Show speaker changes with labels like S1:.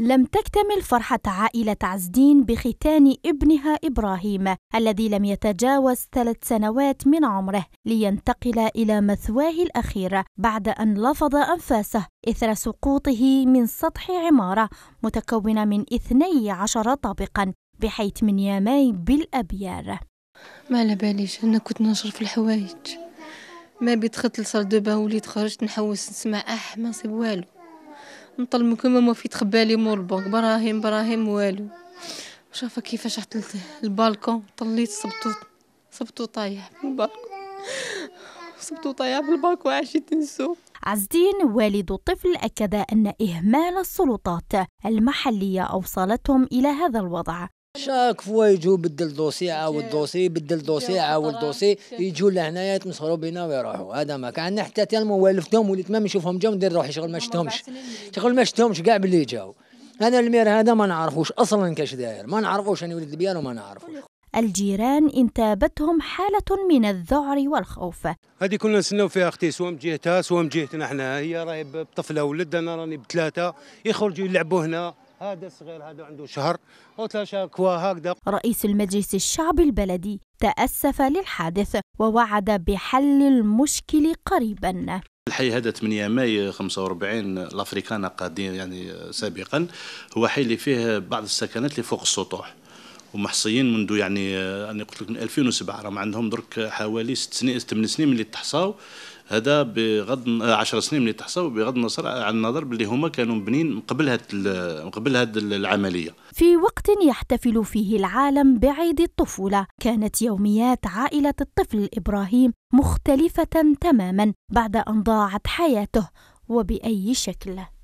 S1: لم تكتمل فرحة عائلة عزدين بختان ابنها إبراهيم الذي لم يتجاوز ثلاث سنوات من عمره لينتقل إلى مثواه الأخير بعد أن لفظ أنفاسه إثر سقوطه من سطح عمارة متكونة من 12 طابقا بحيث من يامي بالأبيار ما على باليش أنا كنت نشرف الحوايج ما بيت خط دوبا وليت خرجت نحوس نسمع أح ما نصيب والو نطلب منكم ما في تخبى لي مور البنك براهيم براهيم والو شافا كيفاش عطلت البالكون طليت صبتو صبتو طايح من البالكون صبتو طايح من البالكون عشيت نسو عز الدين والد الطفل أكد أن إهمال السلطات المحلية أوصلتهم إلى هذا الوضع شاك فوا يجوا بدل دوسي عاود دوسي بدل دوسي عاود دوسي يجوا لهنايا يتمسخروا بينا ويروحوا هذا ما كان حتى تال موالفتهم وليت ما نشوفهم جاو ندير روحي شغل ما شفتهمش شغل ما شفتهمش كاع باللي جاو انا المير هذا ما نعرفوش اصلا كاش داير ما نعرفوش انا ولد البيان وما نعرفوش الجيران انتابتهم حالة من الذعر والخوف
S2: هذه كنا نسناو فيها اختي سواء من جهتها سواء من جهتنا احنا هي راهي بطفله ولد انا راني بثلاثه يخرجوا يلعبوا هنا هذا صغير هذا عنده شهر قلت ثلاث شكوى هكذا
S1: رئيس المجلس الشعبي البلدي تأسف للحادث ووعد بحل المشكل قريبا
S2: الحي هذا 8 ماي 45 الافريكانا قادين يعني سابقا هو حي اللي فيه بعض السكنات اللي فوق السطوح ومحصيين منذ يعني آه، انا قلت لك من 2007 راهم عندهم درك حوالي 6 سنين 8 سنين اللي تحصاو هذا بغض 10 آه، سنين اللي تحصاو بغض النظر عن النظر باللي هما كانوا مبنين قبل هاد قبل هاد العمليه
S1: في وقت يحتفل فيه العالم بعيد الطفوله كانت يوميات عائله الطفل ابراهيم مختلفه تماما بعد ان ضاعت حياته وباي شكل